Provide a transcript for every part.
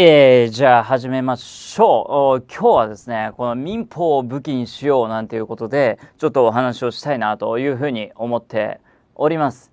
えー、じゃあ始めましょう。今日はですね、この民法を武器にしようなんていうことで、ちょっとお話をしたいなというふうに思っております。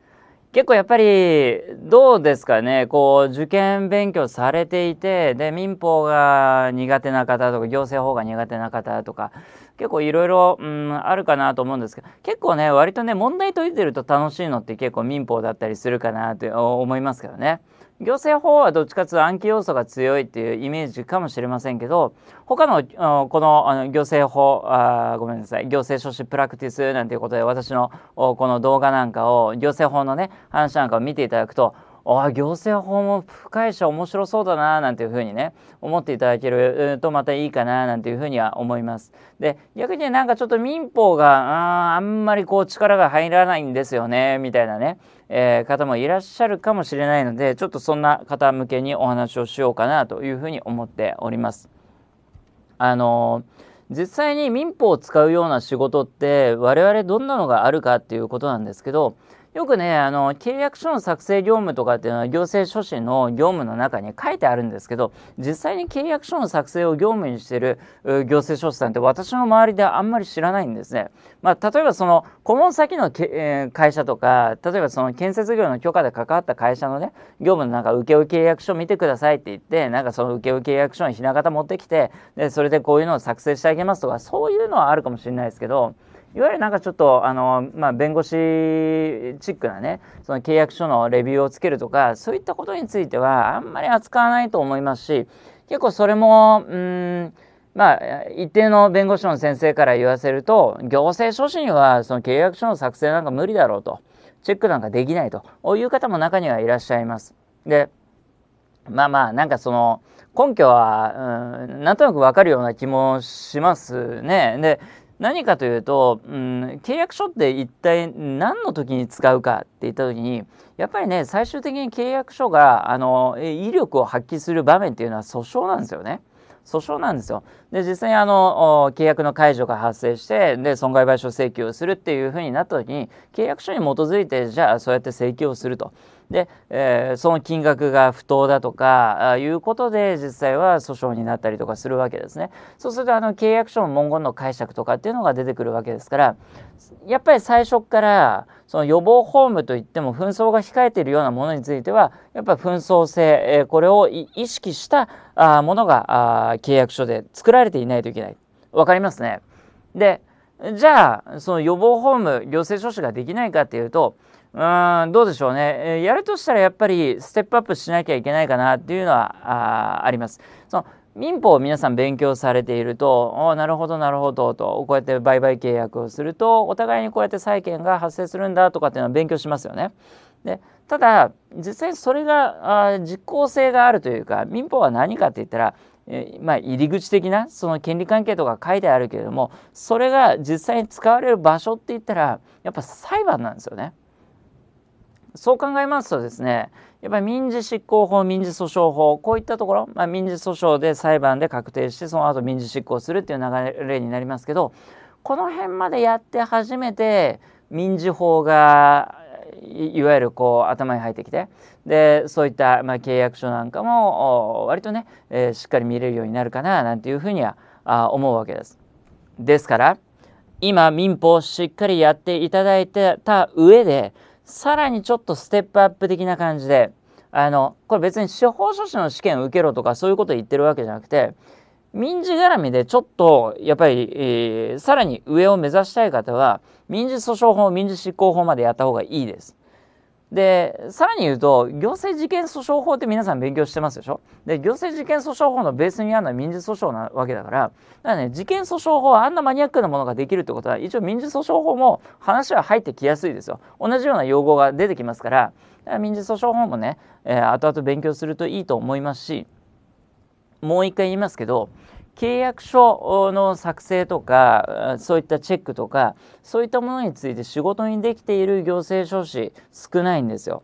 結構やっぱりどうですかねこう受験勉強されていてで民法が苦手な方とか行政法が苦手な方とか結構いろいろあるかなと思うんですけど結構ね割とね問題解いてると楽しいのって結構民法だったりするかなと思いますけどね。行政法はどっちかというと暗記要素が強いっていうイメージかもしれませんけど他のこの行政法あごめんなさい行政書士プラクティスなんていうことで私のこの動画なんかを行政法のね話なんかを見ていただくとああ行政法も深いし面白そうだななんていうふうにね思っていただけるとまたいいかななんていうふうには思います。で逆になんかちょっと民法がああんまりこう力が入らないんですよねみたいなね、えー、方もいらっしゃるかもしれないのでちょっとそんな方向けにお話をしようかなというふうに思っております。あのー実際に民法を使うような仕事って我々どんなのがあるかっていうことなんですけどよくねあの契約書の作成業務とかっていうのは行政書士の業務の中に書いてあるんですけど実際に契約書の作成を業務にしてる行政書士さんって私の周りであんまり知らないんですね。まあ、例えばその顧問先のけ、えー、会社とか例えばその建設業の許可で関わった会社のね業務のなんか請負契約書見てくださいって言ってなんかその請負契約書のひな形持ってきてでそれでこういうのを作成してあげますとかそういうのはあるかもしれないですけど。いわゆるなんかちょっとあの、まあ、弁護士チックなねその契約書のレビューをつけるとかそういったことについてはあんまり扱わないと思いますし結構それもうんまあ、一定の弁護士の先生から言わせると行政書士にはその契約書の作成なんか無理だろうとチェックなんかできないという方も中にはいらっしゃいます。でまあまあなんかその根拠は、うん、なんとなくわかるような気もしますね。で何かというと、うん、契約書って一体何の時に使うかって言った時にやっぱりね最終的に契約書があの威力を発揮する場面っていうのは訴訟なんですよね。訴訟なんですよで実際にあの契約の解除が発生してで損害賠償請求をするっていうふうになった時に契約書に基づいてじゃあそうやって請求をするとで、えー、その金額が不当だとかいうことで実際は訴訟になったりとかするわけですね。そうするとあの契約書の文言の解釈とかっていうのが出てくるわけですからやっぱり最初からその予防ホームといっても紛争が控えているようなものについてはやっぱり紛争性、えー、これを意識したあものがあ契約書で作られていないといけない。わかりますね。でじゃあその予防ホーム行政書士ができないかっていうとうんどうでしょうね、えやるとしたらやっぱりステップアップしなきゃいけないかなっていうのはああります。その民法を皆さん勉強されているとおなるほどなるほどとこうやって売買契約をするとお互いにこうやって債権が発生するんだとかっていうのは勉強しますよね。でただ実際それがあ実効性があるというか民法は何かって言ったら、えー、まあ、入り口的なその権利関係とか書いてあるけれどもそれが実際に使われる場所って言ったらやっぱ裁判なんですよね。そう考えますとですねやっぱり民事執行法民事訴訟法こういったところ、まあ、民事訴訟で裁判で確定してその後民事執行するっていう流れになりますけどこの辺までやって初めて民事法がいわゆるこう頭に入ってきてでそういった、まあ、契約書なんかも割とね、えー、しっかり見れるようになるかななんていうふうにはあ思うわけです。ですから今民法をしっかりやっていただいてた上でさらにちょっとステップアップ的な感じであのこれ別に司法書士の試験を受けろとかそういうことを言ってるわけじゃなくて民事絡みでちょっとやっぱり、えー、さらに上を目指したい方は民事訴訟法民事執行法までやった方がいいです。で、さらに言うと、行政事件訴訟法って皆さん勉強してますでしょで、行政事件訴訟法のベースにあるのは民事訴訟なわけだから、だからね、事件訴訟法はあんなマニアックなものができるってことは、一応民事訴訟法も話は入ってきやすいですよ。同じような用語が出てきますから、から民事訴訟法もね、えー、後々勉強するといいと思いますし、もう一回言いますけど、契約書の作成とかそういったチェックとかそういったものについて仕事にできている行政書士少ないんですよ。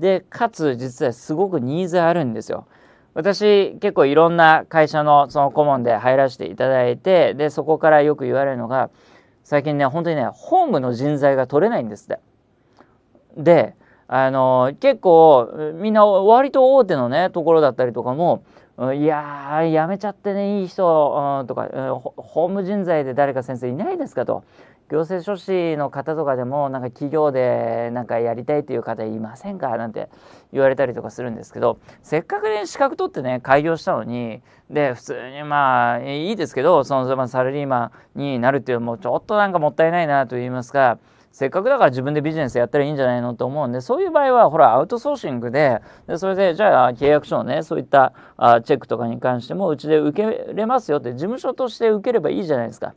でかつ実はすごくニーズあるんですよ。私結構いろんな会社のその顧問で入らせていただいてでそこからよく言われるのが最近ね本当にねホームの人材が取れないんですって。であの結構みんな割と大手のねところだったりとかもいやー、辞めちゃってね、いい人、うん、とか、うん、法務人材で誰か先生いないですかと。行政書士の方とかでも、なんか企業でなんかやりたいという方いませんかなんて言われたりとかするんですけど、せっかくね、資格取ってね、開業したのに、で、普通にまあ、いいですけど、そのままサラリーマンになるっていうのも、ちょっとなんかもったいないなと言いますか、せっかくだから自分でビジネスやったらいいんじゃないのと思うんでそういう場合はほらアウトソーシングででそれでじゃあ契約書のねそういったあチェックとかに関してもうちで受けれますよって事務所として受ければいいじゃないですか。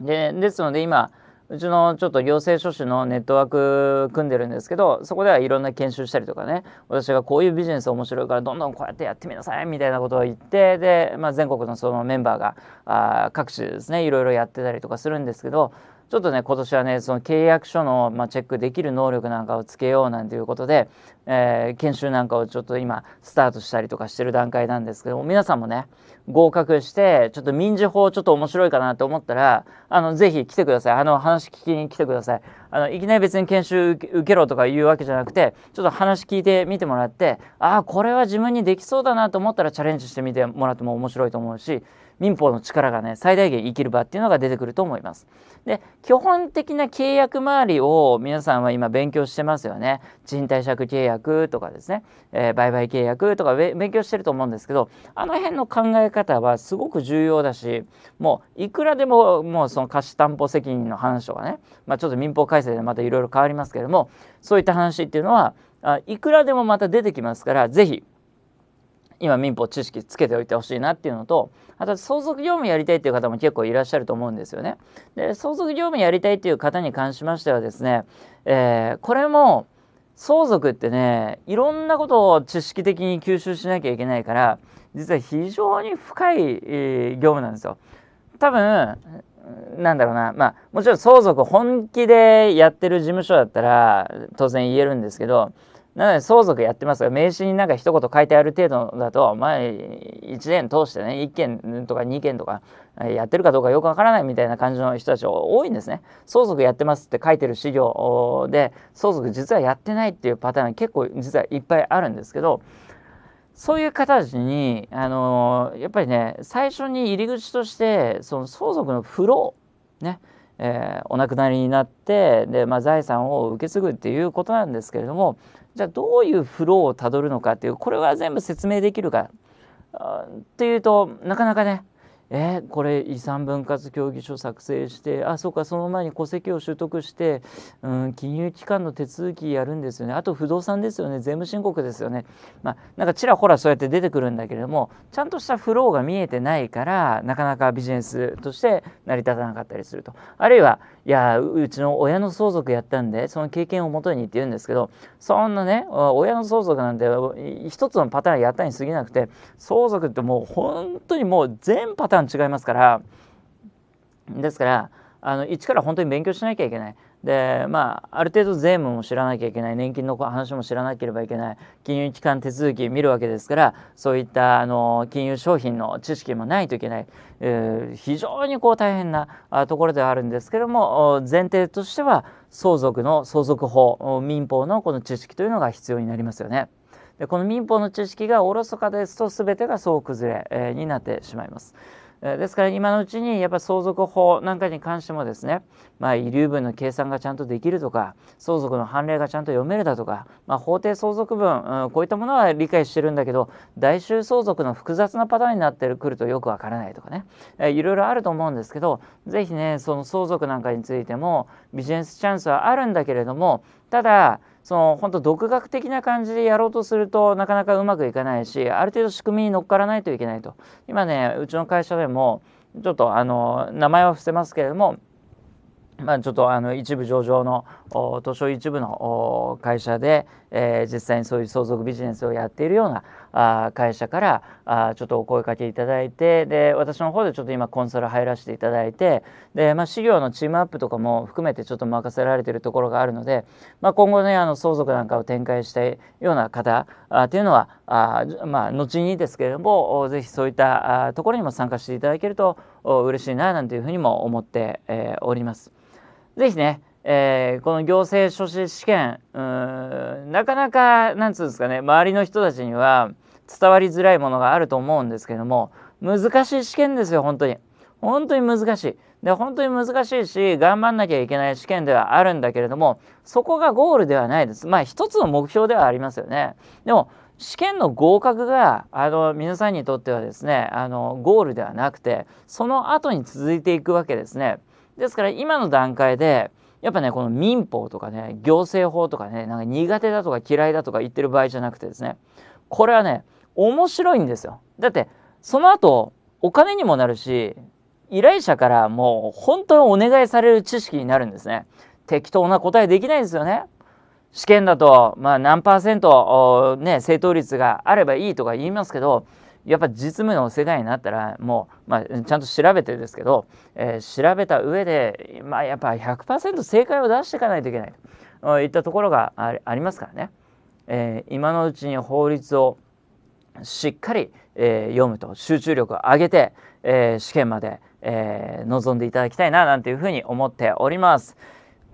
でですので今うちのちょっと行政書士のネットワーク組んでるんですけどそこではいろんな研修したりとかね私がこういうビジネス面白いからどんどんこうやってやってみなさいみたいなことを言ってで、まあ、全国のそのメンバーがあ各地ですねいろいろやってたりとかするんですけどちょっとね今年はねその契約書の、まあ、チェックできる能力なんかをつけようなんていうことで、えー、研修なんかをちょっと今スタートしたりとかしてる段階なんですけども皆さんもね合格してちょっと民事法ちょっと面白いかなと思ったらあのぜひ来てくださいあの話聞きに来てくださいあのいきなり別に研修受けろとか言うわけじゃなくてちょっと話聞いてみてもらってああこれは自分にできそうだなと思ったらチャレンジしてみてもらっても面白いと思うし民法の力がね最大限生きる場っていうのが出てくると思います。で基本的な契約周りを皆さんは今勉強してますよね。賃貸借契約とかですね、えー、売買契約とか勉強してると思うんですけどあの辺の考え方はすごく重要だしもういくらでももうその貸し担保責任の話とかね、まあ、ちょっと民法改正でまたいろいろ変わりますけれどもそういった話っていうのはあいくらでもまた出てきますから是非今民法知識つけておいてほしいなっていうのとあと相続業務やりたいっていう方も結構いらっしゃると思うんですよね。で相続業務やりたいっていう方に関しましてはですね、えー、これも相続ってねいろんなことを知識的に吸収しなきゃいけないから実は非常に深い、業務なんですよ。多分なんだろうな、まあ、もちろん相続本気でやってる事務所だったら当然言えるんですけどなので相続やってますが名刺になんか一言書いてある程度だとまあ1年通してね1件とか2件とかやってるかどうかよくわからないみたいな感じの人たち多いんですね。相続やってますって書いてる資料で相続実はやってないっていうパターン結構実はいっぱいあるんですけどそういう方たちに、あのやっぱりね最初に入り口としてその相続の不老ねえー、お亡くなりになってで、まあ、財産を受け継ぐっていうことなんですけれどもじゃあどういうフローをたどるのかっていうこれは全部説明できるかっていうとなかなかねえー、これ遺産分割協議書作成してあそうかその前に戸籍を取得して、うん、金融機関の手続きやるんですよねあと不動産ですよね税務申告ですよね、まあ、なんかちらほらそうやって出てくるんだけれどもちゃんとしたフローが見えてないからなかなかビジネスとして成り立たなかったりするとあるいはいやうちの親の相続やったんでその経験をもとにって言うんですけどそんなね親の相続なんて一つのパターンやったにすぎなくて相続ってもう本当にもう全パターンタ違いますからですからあの一から本当に勉強しなきゃいけない。でまあ、ある程度税務も知らなきゃいけない年金の話も知らなければいけない金融機関手続き見るわけですからそういったあの金融商品の知識もないといけない、えー、非常にこう大変なところではあるんですけども前提としては相続の相続法民法のこの知識というのが必要になりますよね。でこの民法の知識がおろそかですと全てが総崩れ、になってしまいます。ですから今のうちにやっぱ相続法なんかに関してもですね、まあ、遺留分の計算がちゃんとできるとか相続の判例がちゃんと読めるだとか、まあ、法定相続分、うん、こういったものは理解してるんだけど大衆相続の複雑なパターンになってくるとよくわからないとかね、えいろいろあると思うんですけど是非ねその相続なんかについてもビジネスチャンスはあるんだけれどもただその本当独学的な感じでやろうとするとなかなかうまくいかないしある程度仕組みに乗っからないといけないと今ねうちの会社でもちょっとあの名前は伏せますけれどもまあ、ちょっとあの一部上場の東証一部の会社で、えー、実際にそういう相続ビジネスをやっているようなあ会社からあちょっとお声かけいただいてで私の方でちょっと今コンサル入らせていただいてで、まあ、事のチームアップとかも含めてちょっと任せられているところがあるので、まあ、今後ねあの相続なんかを展開したいような方あっていうのはあ、まあ、後にですけれどもぜひそういったあところにも参加していただけると嬉しいななんていうふうにも思って、えー、おります。ぜひねえー、この行政書士試験なかなかなんつうんですかね周りの人たちには伝わりづらいものがあると思うんですけども難しい試験ですよ本当に本当に難しいで本当に難しいし頑張んなきゃいけない試験ではあるんだけれどもそこがゴールではないですまあ一つの目標ではありますよねでも試験の合格があの皆さんにとってはですねあのゴールではなくてその後に続いていくわけですねですから今の段階でやっぱねこの民法とかね行政法とかねなんか苦手だとか嫌いだとか言ってる場合じゃなくてですねこれはね面白いんですよだってその後お金にもなるし依頼者からもう本当にお願いされる知識になるんですね適当な答えできないですよね試験だと、まあ、何パーセント、ね、正答率があればいいとか言いますけどやっぱ実務の世界になったらもう、まあ、ちゃんと調べてですけど、えー、調べた上で、まあ、やっぱ100%正解を出していかないといけないといったところがありますからね、えー、今のうちに法律をしっかり、えー、読むと集中力を上げて、え試験まで、え臨んでいただきたいななんていうふうに思っております。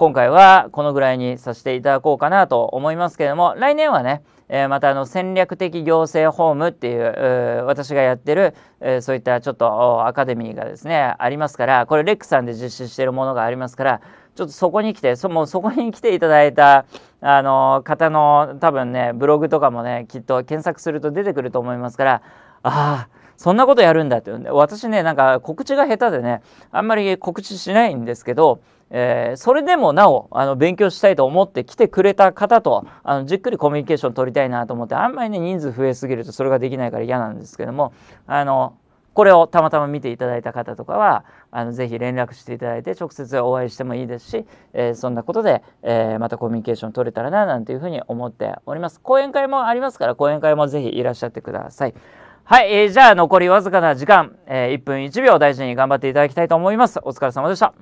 今回はこのぐらいにさせていただこうかなと思いますけれども来年はね、えー、またあの戦略的行政法務っていう、私がやってる、えー、そういったちょっとアカデミーがですねありますからこれレックさんで実施してるものがありますからちょっとそこに来てそもうそこに来ていただいたあの方の多分ねブログとかもねきっと検索すると出てくると思いますからああそんなことやるんだって私ねなんか告知が下手でねあんまり告知しないんですけどえー、それでもなおあの勉強したいと思って来てくれた方とあのじっくりコミュニケーション取りたいなと思ってあんまりね人数増えすぎるとそれができないから嫌なんですけどもあのこれをたまたま見ていただいた方とかはあのぜひ連絡していただいて直接お会いしてもいいですし、えー、そんなことで、えー、またコミュニケーション取れたらななんていうふうに思っております講演会もありますから講演会もぜひいらっしゃってくださいはい、えー、じゃあ残りわずかな時間、え1分1秒大事に頑張っていただきたいと思いますお疲れ様でした